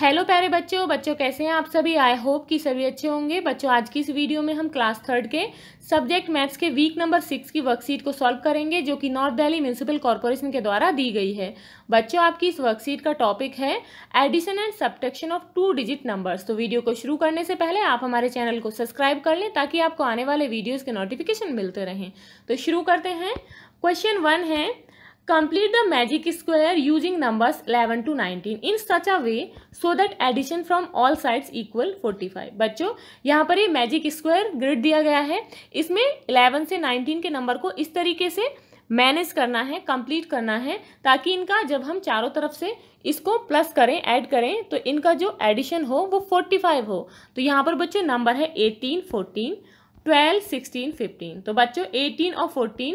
Hello प्यारे बच्चों बच्चों कैसे हैं आप सभी आई होप कि सभी अच्छे होंगे बच्चों आज की इस वीडियो में हम क्लास थर्ड के सब्जेक्ट मैथ्स के वीक नंबर सिक्स की वर्कशीट को सॉल्व करेंगे जो कि नॉर्थ दिल्ली म्यूनसिपल कॉरपोरेशन के द्वारा दी गई है बच्चों आपकी इस वर्कशीट का टॉपिक है addition and subtraction of two digit numbers तो वीडियो को शुरू करने से पहले आप हमारे चैनल को सब्सक्राइब कर लें ताकि आपको आने वाले वीडियोज़ के नोटिफिकेशन मिलते रहें तो शुरू करते हैं क्वेश्चन वन है Complete the magic square using numbers 11 to 19 in such a way so that addition from all sides equal 45. बच्चों यहाँ पर ये मैजिक स्क्वायर ग्रिड दिया गया है इसमें 11 से 19 के नंबर को इस तरीके से मैनेज करना है कंप्लीट करना है ताकि इनका जब हम चारों तरफ से इसको प्लस करें ऐड करें तो इनका जो एडिशन हो वो 45 हो तो यहाँ पर बच्चों नंबर है 18, 14, 12, 16, 15 तो बच्चों 18 और 14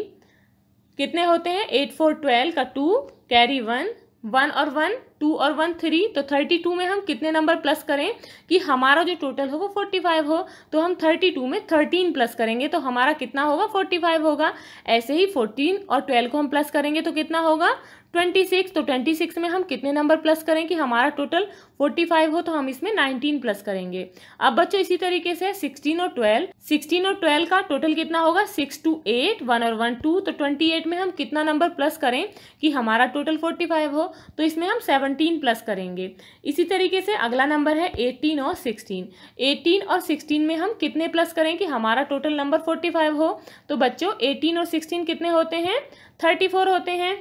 कितने होते हैं एट फोर ट्वेल्व का टू कैरी वन वन और वन टू और वन थ्री तो थर्टी टू में हम कितने नंबर प्लस करें कि हमारा जो टोटल हो वो फोर्टी फाइव हो तो हम थर्टी टू में थर्टीन प्लस करेंगे तो हमारा कितना होगा फोर्टी फाइव होगा ऐसे ही फोर्टीन और ट्वेल्व को हम प्लस करेंगे तो कितना होगा ट्वेंटी सिक्स तो ट्वेंटी सिक्स में हम कितने नंबर प्लस करें कि हमारा टोटल फोर्टी फाइव हो तो हम इसमें नाइनटीन प्लस करेंगे अब बच्चों इसी तरीके से सिक्सटीन और ट्वेल्व सिक्सटीन और ट्वेल्व का टोटल कितना होगा सिक्स टू एट वन और वन टू तो ट्वेंटी एट में हम कितना नंबर प्लस करें कि हमारा टोटल फोर्टी फाइव हो तो इसमें हम सेवन सेवनटीन प्लस करेंगे इसी तरीके से अगला नंबर है एटीन और सिक्सटीन एटीन और सिक्सटीन में हम कितने प्लस करें कि हमारा टोटल नंबर फोर्टी फाइव हो तो बच्चों एटीन और सिक्सटीन कितने होते हैं थर्टी फोर होते हैं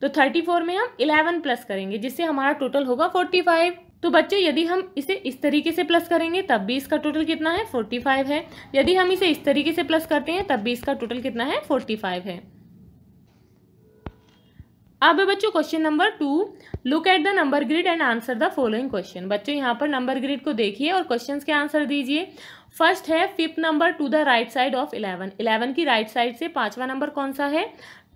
तो थर्टी फोर में हम इलेवन प्लस करेंगे जिससे हमारा टोटल होगा फोर्टी फाइव तो बच्चों यदि हम इसे इस तरीके से प्लस करेंगे तब भी इसका टोटल कितना है फोर्टी फाइव है यदि हम इसे इस तरीके से प्लस करते हैं तब भी इसका टोटल कितना है फोर्टी फाइव है अब बच्चों question number two look at the number grid and answer the following question बच्चों यहाँ पर नंबर ग्रिड को देखिए और क्वेश्चन के आंसर दीजिए फर्स्ट है fifth number to the right side of eleven eleven की राइट right साइड से पांचवा नंबर कौन सा है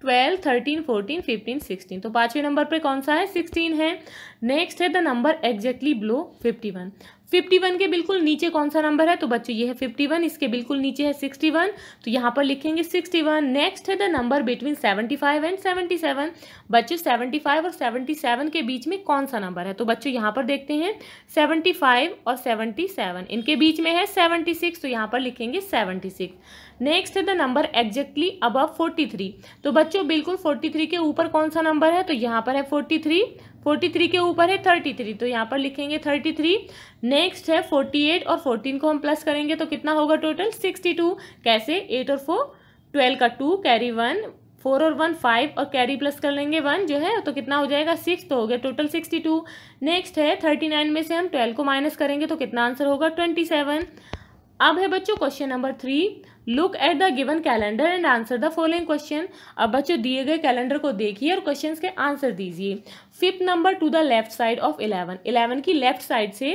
twelve thirteen fourteen fifteen sixteen तो पांचवें नंबर पे कौन सा है सिक्सटीन है नेक्स्ट है the number exactly below fifty one fifty one के बिल्कुल नीचे कौन सा नंबर है तो बच्चों ये है फिफ्टी वन इसके बिल्कुल नीचे है सिक्सटी वन तो यहाँ पर लिखेंगे सिक्सटी वन नेक्स्ट है the number between seventy five and seventy seven बच्चे सेवेंटी फाइव और सेवेंटी सेवन के बीच में कौन सा नंबर है तो बच्चों यहाँ पर देखते हैं सेवेंटी फाइव और सेवेंटी सेवन इनके बीच में है सेवेंटी सिक्स तो यहाँ पर लिखेंगे सेवेंटी सिक्स नेक्स्ट है the number exactly above forty three तो बच्चों बिल्कुल फोर्टी थ्री के ऊपर कौन सा नंबर है तो यहाँ पर है फोर्टी थ्री फोर्टी थ्री के ऊपर है थर्टी थ्री तो यहाँ पर लिखेंगे थर्टी थ्री नेक्स्ट है फोर्टी एट और फोर्टीन को हम प्लस करेंगे तो कितना होगा टोटल सिक्सटी टू कैसे एट और फोर ट्वेल्व का टू कैरी वन फोर और वन फाइव और कैरी प्लस कर लेंगे वन जो है तो कितना हो जाएगा सिक्स तो हो गया टोटल सिक्सटी टू नेक्स्ट है थर्टी नाइन में से हम ट्वेल्व को माइनस करेंगे तो कितना आंसर होगा ट्वेंटी सेवन अब है बच्चों question number three look at the given calendar and answer the following question अब बच्चों दिए गए कैलेंडर को देखिए और क्वेश्चन के आंसर दीजिए fifth number to the left side of eleven eleven की लेफ्ट साइड से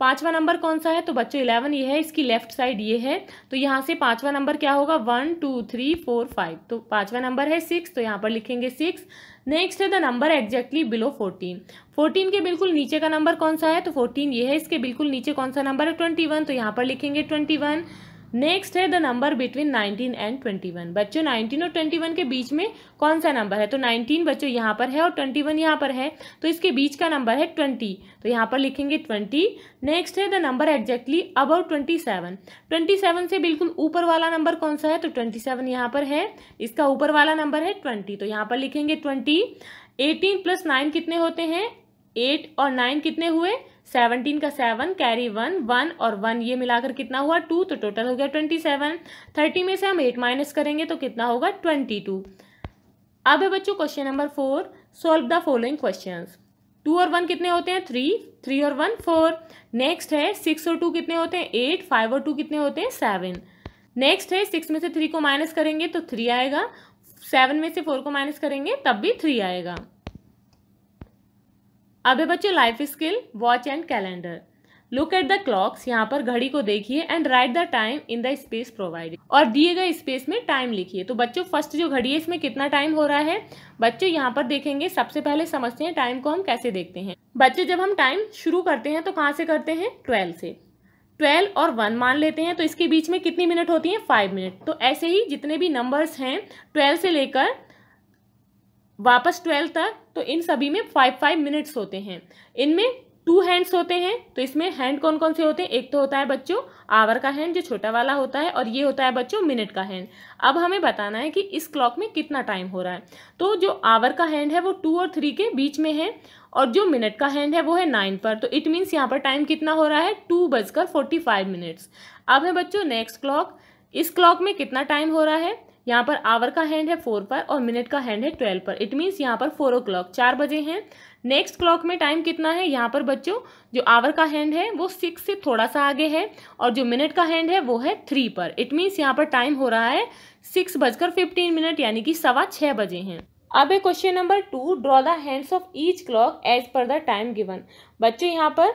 पांचवा नंबर कौन सा है तो बच्चों इलेवन ये है इसकी लेफ्ट साइड ये है तो यहाँ से पांचवा नंबर क्या होगा one two three four five तो पांचवा नंबर है सिक्स तो यहाँ पर लिखेंगे सिक्स नेक्स्ट है the number exactly below fourteen fourteen के बिल्कुल नीचे का नंबर कौन सा है तो फोर्टीन ये है इसके बिल्कुल नीचे कौन सा नंबर है ट्वेंटी वन तो यहाँ पर लिखेंगे ट्वेंटी वन नेक्स्ट है द नंबर बिटवीन 19 एंड 21 बच्चों 19 और 21 के बीच में कौन सा नंबर है तो 19 बच्चों यहाँ पर है और 21 यहाँ पर है तो इसके बीच का नंबर है 20 तो यहाँ पर लिखेंगे 20 नेक्स्ट है द नंबर एग्जैक्टली अबाउट 27 27 से बिल्कुल ऊपर वाला नंबर कौन सा है तो 27 सेवन यहाँ पर है इसका ऊपर वाला नंबर है ट्वेंटी तो यहाँ पर लिखेंगे ट्वेंटी एटीन प्लस नाइन कितने होते हैं एट और नाइन कितने हुए सेवनटीन का सेवन कैरी वन वन और वन ये मिलाकर कितना हुआ टू तो टोटल हो गया ट्वेंटी सेवन थर्टी में से हम एट माइनस करेंगे तो कितना होगा ट्वेंटी टू अब है बच्चों question number four solve the following question two और वन कितने होते हैं थ्री थ्री और वन फोर नेक्स्ट है सिक्स और टू कितने होते हैं एट फाइव और टू कितने होते हैं सेवन नेक्स्ट है सिक्स में से थ्री को माइनस करेंगे तो थ्री आएगा सेवन में से फोर को माइनस करेंगे तब भी थ्री आएगा अब है life skill watch and calendar look at the clocks यहाँ पर घड़ी को देखिए and write the time in the space provided और दिए गए स्पेस में टाइम लिखिए तो बच्चों फर्स्ट जो घड़ी है इसमें कितना टाइम हो रहा है बच्चों यहाँ पर देखेंगे सबसे पहले समझते हैं टाइम को हम कैसे देखते हैं बच्चे जब हम टाइम शुरू करते हैं तो कहाँ से करते हैं ट्वेल्व से ट्वेल्व और वन मान लेते हैं तो इसके बीच में कितनी मिनट होती है फाइव मिनट तो ऐसे ही जितने भी नंबर्स हैं ट्वेल्व से लेकर वापस ट्वेल्व तक तो इन सभी में फाइव फाइव मिनट्स होते हैं इनमें टू हैंड्स होते हैं तो इसमें हैंड कौन कौन से होते हैं एक तो होता है बच्चों आवर का हैंड जो छोटा वाला होता है और ये होता है बच्चों मिनट का हैंड अब हमें बताना है कि इस क्लॉक में कितना टाइम हो रहा है तो जो आवर का हैंड है वो टू और थ्री के बीच में है और जो मिनट का हैंड है वो है नाइन पर तो इट मीन्स यहाँ पर टाइम कितना हो रहा है टू बजकर फोर्टी फाइव मिनट्स अब है बच्चों नेक्स्ट क्लॉक इस क्लॉक में कितना टाइम हो रहा है यहाँ पर आवर का हैंड है फोर पर और मिनट का हैंड है ट्वेल्व पर इट मीन्स यहाँ पर फोर ओ क्लॉक चार बजे हैं नेक्स्ट क्लॉक में टाइम कितना है यहाँ पर बच्चों जो आवर का हैंड है वो सिक्स से थोड़ा सा आगे है और जो मिनट का हैंड है वो है थ्री पर इट मीन्स यहाँ पर टाइम हो रहा है सिक्स बजकर फिफ्टीन मिनट यानी कि सवा छः बजे हैं अब है question number two draw the hands of each clock as per the time given बच्चों यहाँ पर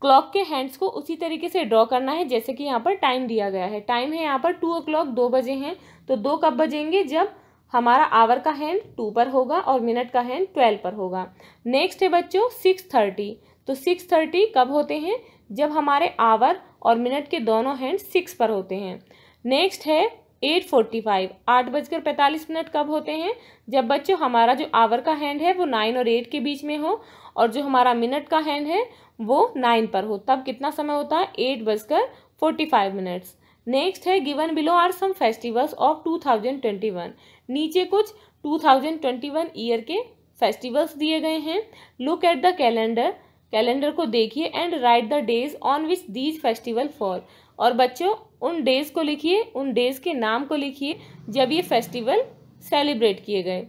क्लॉक के हैंड्स को उसी तरीके से ड्रॉ करना है जैसे कि यहाँ पर टाइम दिया गया है टाइम है यहाँ पर टू ओ क्लॉक दो बजे हैं तो दो कब बजेंगे जब हमारा आवर का हैंड टू पर होगा और मिनट का हैंड ट्वेल्व पर होगा नेक्स्ट है बच्चों सिक्स थर्टी तो सिक्स थर्टी कब होते हैं जब हमारे आवर और मिनट के दोनों हैंड सिक्स पर होते हैं नेक्स्ट है एट फोर्टी फाइव आठ बजकर पैंतालीस मिनट कब होते हैं जब बच्चों हमारा जो आवर का हैंड है वो नाइन और एट के बीच में हो और जो हमारा मिनट का हैंड है वो नाइन पर हो तब कितना समय होता है एट बजकर फोर्टी फाइव मिनट्स नेक्स्ट है given below are some festivals of 2021 नीचे कुछ 2021 ईयर के फेस्टिवल्स दिए गए हैं look at the calendar calendar को देखिए and write the days on which these festival for और बच्चों उन डेज को लिखिए उन डेज के नाम को लिखिए जब ये फेस्टिवल सेलिब्रेट किए गए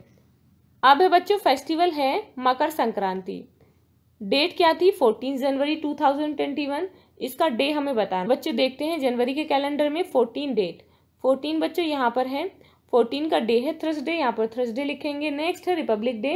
अब है बच्चों फेस्टिवल है मकर संक्रांति डेट क्या थी फोर्टीन जनवरी टू थाउजेंड ट्वेंटी वन इसका डे हमें बताना बच्चे देखते हैं जनवरी के कैलेंडर में फोर्टीन डेट फोर्टीन बच्चों यहाँ पर है फोर्टीन का डे है थर्सडे यहाँ पर थर्सडे लिखेंगे नेक्स्ट है रिपब्लिक डे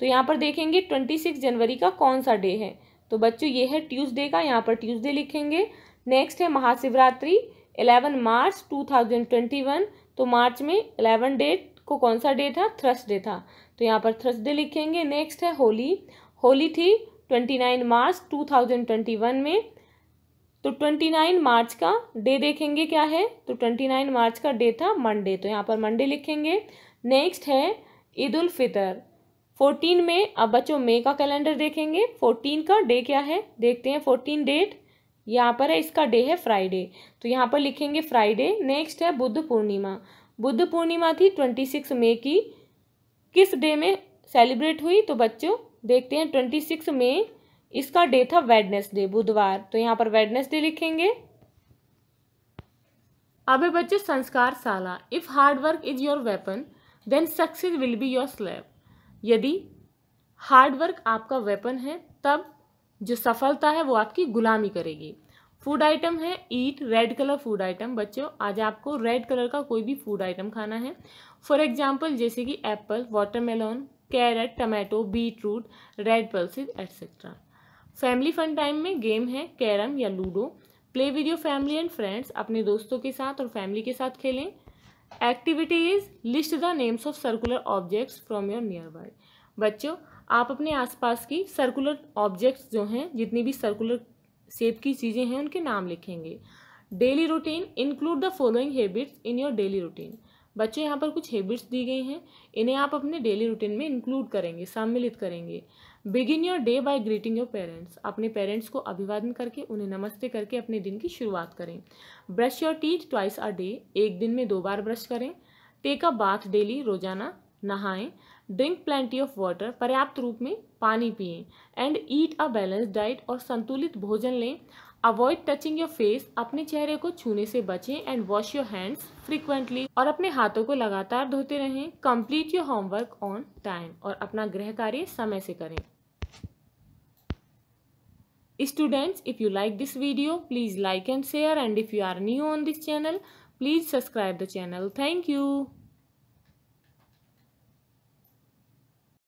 तो यहाँ पर देखेंगे ट्वेंटी सिक्स जनवरी का कौन सा डे है तो बच्चों ये है ट्यूसडे का यहाँ पर ट्यूसडे लिखेंगे नेक्स्ट है Mahashivratri eleven March two thousand twenty one तो मार्च में एलेवन डेट को कौन सा डे था थर्सडे था तो यहाँ पर थर्सडे लिखेंगे नेक्स्ट है होली होली थी 29 मार्च 2021 में तो 29 मार्च का डे देखेंगे क्या है तो 29 मार्च का डे था मंडे तो यहाँ पर मंडे लिखेंगे नेक्स्ट है ईद उल फितर फोर्टीन में अब बच्चों मे का कैलेंडर देखेंगे फोर्टीन का डे क्या है देखते हैं फोर्टीन डेट यहाँ पर है इसका डे है फ्राइडे तो यहाँ पर लिखेंगे फ्राइडे नेक्स्ट है बुद्ध पूर्णिमा बुद्ध पूर्णिमा थी ट्वेंटी सिक्स मई की किस डे में सेलिब्रेट हुई तो बच्चों देखते हैं ट्वेंटी सिक्स में इसका डे था वेडनेसडे बुधवार तो यहाँ पर वेडनेसडे लिखेंगे अब बच्चे संस्कार साला if hard work is your weapon then success will be your slave यदि हार्ड वर्क आपका वेपन है तब जो सफलता है वो आपकी गुलामी करेगी फूड आइटम है eat red colour food item बच्चों आज आपको रेड कलर का कोई भी फूड आइटम खाना है फॉर एग्जाम्पल जैसे कि apple watermelon carrot tomato beetroot red pulses etcetera family fun time में गेम है कैरम या ludo play with your family and friends अपने दोस्तों के साथ और फैमिली के साथ खेलें activity is list the names of circular objects from your nearby बच्चों आप अपने आसपास की सर्कुलर ऑब्जेक्ट्स जो हैं जितनी भी सर्कुलर शेप की चीज़ें हैं उनके नाम लिखेंगे daily routine include the following habits in your daily routine बच्चे यहाँ पर कुछ हैबिट्स दी गई हैं इन्हें आप अपने डेली रूटीन में इंक्लूड करेंगे सम्मिलित करेंगे begin your day by greeting your parents अपने पेरेंट्स को अभिवादन करके उन्हें नमस्ते करके अपने दिन की शुरुआत करें brush your teeth twice a day एक दिन में दो बार ब्रश करें टेक अ बाथ डेली रोजाना नहाएं ड्रिंक प्लेंटी ऑफ वाटर पर्याप्त रूप में पानी पिए and eat a balance diet और संतुलित भोजन लें अवॉइड टचिंग योर फेस अपने चेहरे को छूने से बचें and wash your hands frequently और अपने हाथों को लगातार धोते रहें complete your homework on time और अपना गृह कार्य समय से करें students if you like this video please like and share and if you are new on this channel please subscribe the channel thank you